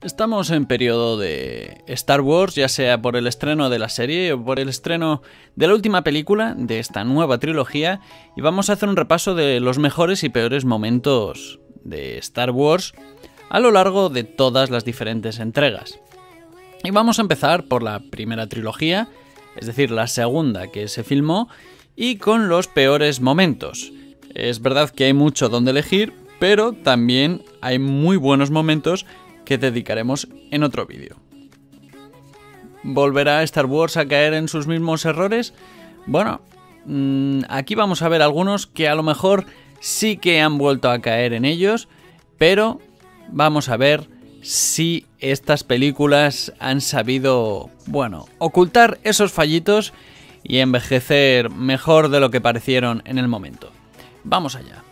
Estamos en periodo de Star Wars, ya sea por el estreno de la serie o por el estreno de la última película de esta nueva trilogía, y vamos a hacer un repaso de los mejores y peores momentos de Star Wars a lo largo de todas las diferentes entregas. Y vamos a empezar por la primera trilogía, es decir, la segunda que se filmó, y con los peores momentos. Es verdad que hay mucho donde elegir, pero también hay muy buenos momentos que dedicaremos en otro vídeo. ¿Volverá Star Wars a caer en sus mismos errores? Bueno, mm, aquí vamos a ver algunos que a lo mejor sí que han vuelto a caer en ellos, pero vamos a ver si estas películas han sabido, bueno, ocultar esos fallitos y envejecer mejor de lo que parecieron en el momento. Vamos allá.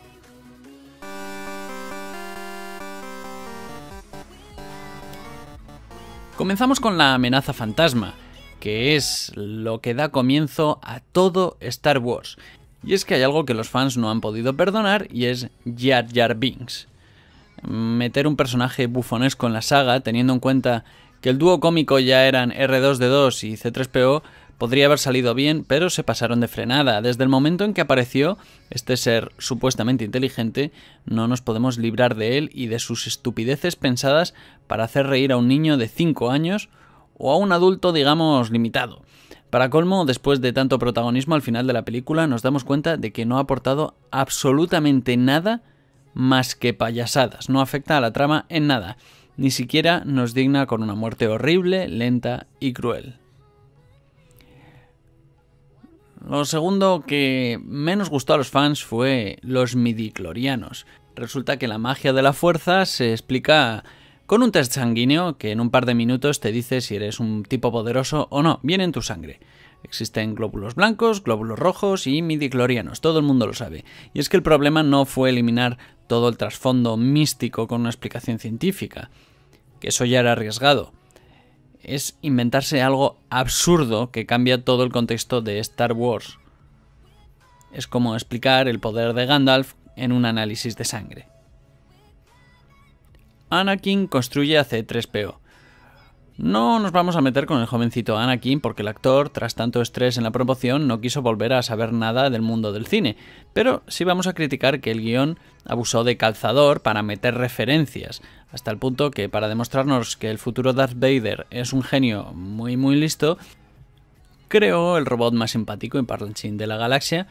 Comenzamos con la amenaza fantasma, que es lo que da comienzo a todo Star Wars. Y es que hay algo que los fans no han podido perdonar y es Jar Jar Binks. Meter un personaje bufonesco en la saga, teniendo en cuenta que el dúo cómico ya eran R2D2 y C3PO, Podría haber salido bien, pero se pasaron de frenada. Desde el momento en que apareció este ser supuestamente inteligente, no nos podemos librar de él y de sus estupideces pensadas para hacer reír a un niño de 5 años o a un adulto, digamos, limitado. Para colmo, después de tanto protagonismo al final de la película, nos damos cuenta de que no ha aportado absolutamente nada más que payasadas, no afecta a la trama en nada, ni siquiera nos digna con una muerte horrible, lenta y cruel. Lo segundo que menos gustó a los fans fue los midiclorianos. Resulta que la magia de la fuerza se explica con un test sanguíneo que en un par de minutos te dice si eres un tipo poderoso o no, viene en tu sangre. Existen glóbulos blancos, glóbulos rojos y midiclorianos, todo el mundo lo sabe. Y es que el problema no fue eliminar todo el trasfondo místico con una explicación científica, que eso ya era arriesgado es inventarse algo absurdo que cambia todo el contexto de Star Wars. Es como explicar el poder de Gandalf en un análisis de sangre. Anakin construye a C3PO, no nos vamos a meter con el jovencito Anakin porque el actor, tras tanto estrés en la promoción, no quiso volver a saber nada del mundo del cine, pero sí vamos a criticar que el guión abusó de calzador para meter referencias, hasta el punto que para demostrarnos que el futuro Darth Vader es un genio muy muy listo, creó el robot más simpático y parlanchín de la galaxia,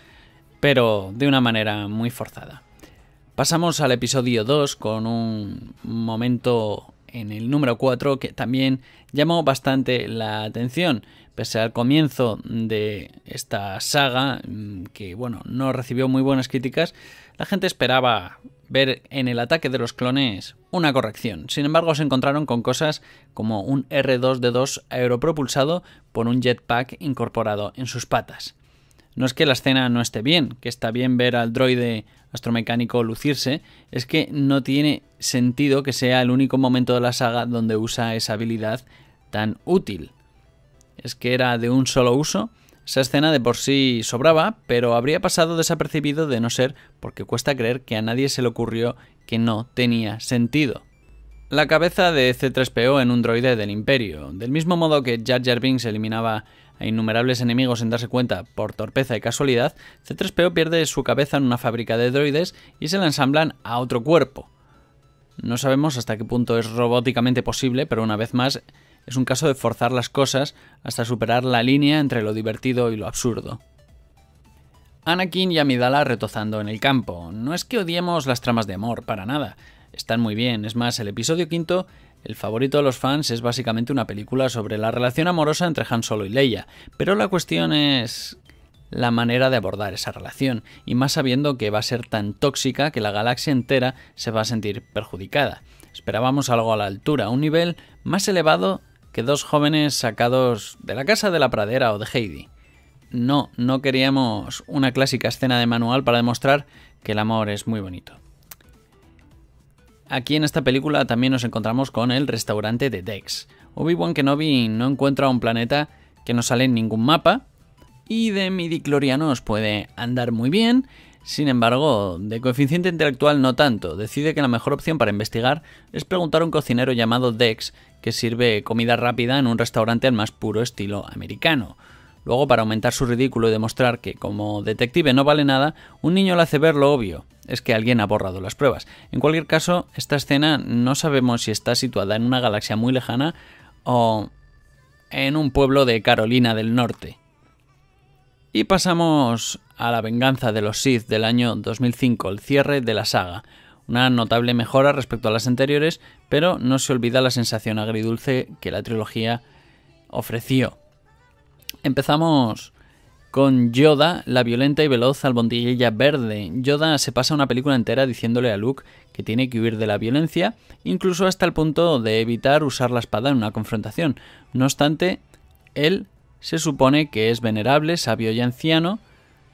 pero de una manera muy forzada. Pasamos al episodio 2 con un momento en el número 4 que también llamó bastante la atención, pese al comienzo de esta saga, mm, que bueno, no recibió muy buenas críticas, la gente esperaba ver en el ataque de los clones una corrección. Sin embargo, se encontraron con cosas como un R2D2 aeropropulsado por un jetpack incorporado en sus patas. No es que la escena no esté bien, que está bien ver al droide astromecánico lucirse, es que no tiene sentido que sea el único momento de la saga donde usa esa habilidad tan útil. Es que era de un solo uso. Esa escena de por sí sobraba, pero habría pasado desapercibido de no ser porque cuesta creer que a nadie se le ocurrió que no tenía sentido. La cabeza de C3PO en un droide del Imperio, del mismo modo que Jar Jar Binks eliminaba a innumerables enemigos sin darse cuenta por torpeza y casualidad, C3PO pierde su cabeza en una fábrica de droides y se la ensamblan a otro cuerpo. No sabemos hasta qué punto es robóticamente posible, pero una vez más es un caso de forzar las cosas hasta superar la línea entre lo divertido y lo absurdo. Anakin y Amidala retozando en el campo. No es que odiemos las tramas de amor, para nada. Están muy bien, es más, el episodio quinto el favorito de los fans es básicamente una película sobre la relación amorosa entre Han Solo y Leia, pero la cuestión es la manera de abordar esa relación, y más sabiendo que va a ser tan tóxica que la galaxia entera se va a sentir perjudicada. Esperábamos algo a la altura, un nivel más elevado que dos jóvenes sacados de la casa de la pradera o de Heidi. No, no queríamos una clásica escena de manual para demostrar que el amor es muy bonito. Aquí en esta película también nos encontramos con el restaurante de Dex. Obi-Wan Kenobi no encuentra un planeta que no sale en ningún mapa y de midiclorianos puede andar muy bien, sin embargo, de coeficiente intelectual no tanto. Decide que la mejor opción para investigar es preguntar a un cocinero llamado Dex que sirve comida rápida en un restaurante al más puro estilo americano. Luego, para aumentar su ridículo y demostrar que como detective no vale nada, un niño le hace ver lo obvio, es que alguien ha borrado las pruebas. En cualquier caso, esta escena no sabemos si está situada en una galaxia muy lejana o en un pueblo de Carolina del Norte. Y pasamos a la venganza de los Sith del año 2005, el cierre de la saga. Una notable mejora respecto a las anteriores, pero no se olvida la sensación agridulce que la trilogía ofreció. Empezamos con Yoda, la violenta y veloz albondiguilla verde. Yoda se pasa una película entera diciéndole a Luke que tiene que huir de la violencia, incluso hasta el punto de evitar usar la espada en una confrontación. No obstante, él se supone que es venerable, sabio y anciano,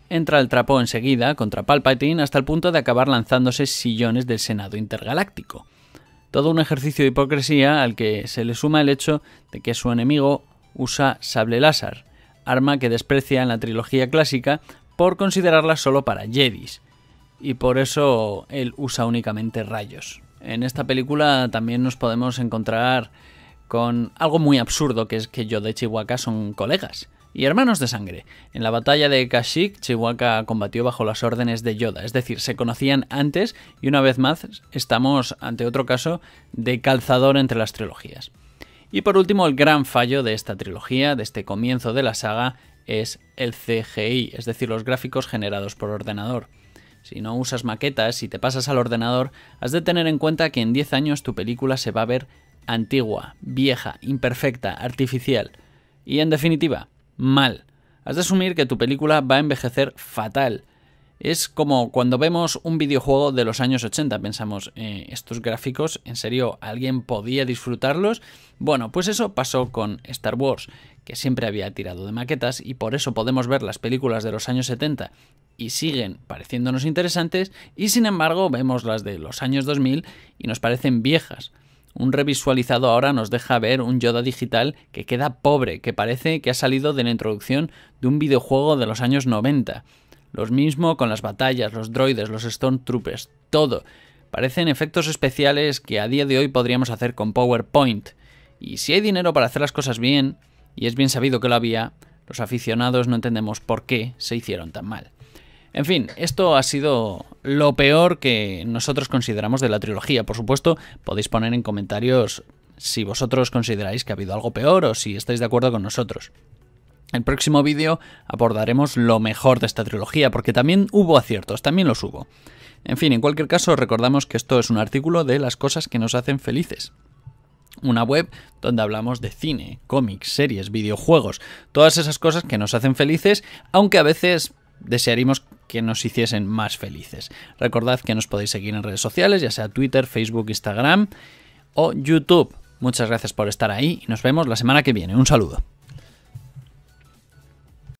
entra al trapo enseguida contra Palpatine hasta el punto de acabar lanzándose sillones del Senado Intergaláctico. Todo un ejercicio de hipocresía al que se le suma el hecho de que su enemigo usa sable láser arma que desprecia en la trilogía clásica por considerarla solo para Jedis, y por eso él usa únicamente rayos. En esta película también nos podemos encontrar con algo muy absurdo que es que Yoda y Chihuahua son colegas y hermanos de sangre. En la batalla de Kashyyyk, Chihuahua combatió bajo las órdenes de Yoda, es decir, se conocían antes y una vez más estamos ante otro caso de calzador entre las trilogías. Y por último, el gran fallo de esta trilogía, de este comienzo de la saga, es el CGI, es decir, los gráficos generados por ordenador. Si no usas maquetas y te pasas al ordenador, has de tener en cuenta que en 10 años tu película se va a ver antigua, vieja, imperfecta, artificial y en definitiva, mal. Has de asumir que tu película va a envejecer fatal es como cuando vemos un videojuego de los años 80, pensamos, eh, estos gráficos, ¿en serio alguien podía disfrutarlos? Bueno, pues eso pasó con Star Wars, que siempre había tirado de maquetas y por eso podemos ver las películas de los años 70 y siguen pareciéndonos interesantes y sin embargo vemos las de los años 2000 y nos parecen viejas. Un revisualizado ahora nos deja ver un Yoda digital que queda pobre, que parece que ha salido de la introducción de un videojuego de los años 90. Lo mismo con las batallas, los droides, los Stormtroopers, todo. Parecen efectos especiales que a día de hoy podríamos hacer con PowerPoint. Y si hay dinero para hacer las cosas bien, y es bien sabido que lo había, los aficionados no entendemos por qué se hicieron tan mal. En fin, esto ha sido lo peor que nosotros consideramos de la trilogía. Por supuesto, podéis poner en comentarios si vosotros consideráis que ha habido algo peor o si estáis de acuerdo con nosotros el próximo vídeo abordaremos lo mejor de esta trilogía, porque también hubo aciertos, también los hubo. En fin, en cualquier caso, recordamos que esto es un artículo de las cosas que nos hacen felices. Una web donde hablamos de cine, cómics, series, videojuegos, todas esas cosas que nos hacen felices, aunque a veces desearíamos que nos hiciesen más felices. Recordad que nos podéis seguir en redes sociales, ya sea Twitter, Facebook, Instagram o YouTube. Muchas gracias por estar ahí y nos vemos la semana que viene. Un saludo.